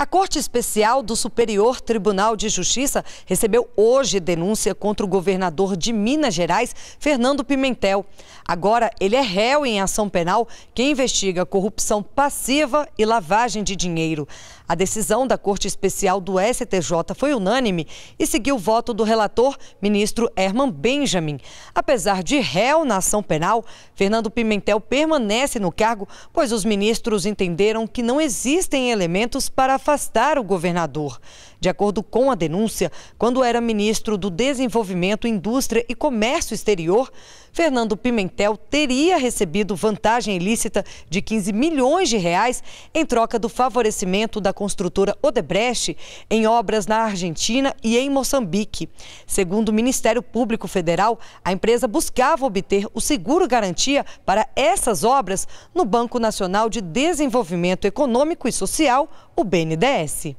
A Corte Especial do Superior Tribunal de Justiça recebeu hoje denúncia contra o governador de Minas Gerais, Fernando Pimentel. Agora, ele é réu em ação penal que investiga corrupção passiva e lavagem de dinheiro. A decisão da Corte Especial do STJ foi unânime e seguiu o voto do relator, ministro Herman Benjamin. Apesar de réu na ação penal, Fernando Pimentel permanece no cargo, pois os ministros entenderam que não existem elementos para afastar o governador. De acordo com a denúncia, quando era ministro do Desenvolvimento, Indústria e Comércio Exterior, Fernando Pimentel teria recebido vantagem ilícita de 15 milhões de reais em troca do favorecimento da construtora Odebrecht em obras na Argentina e em Moçambique. Segundo o Ministério Público Federal, a empresa buscava obter o seguro garantia para essas obras no Banco Nacional de Desenvolvimento Econômico e Social, o BNDES.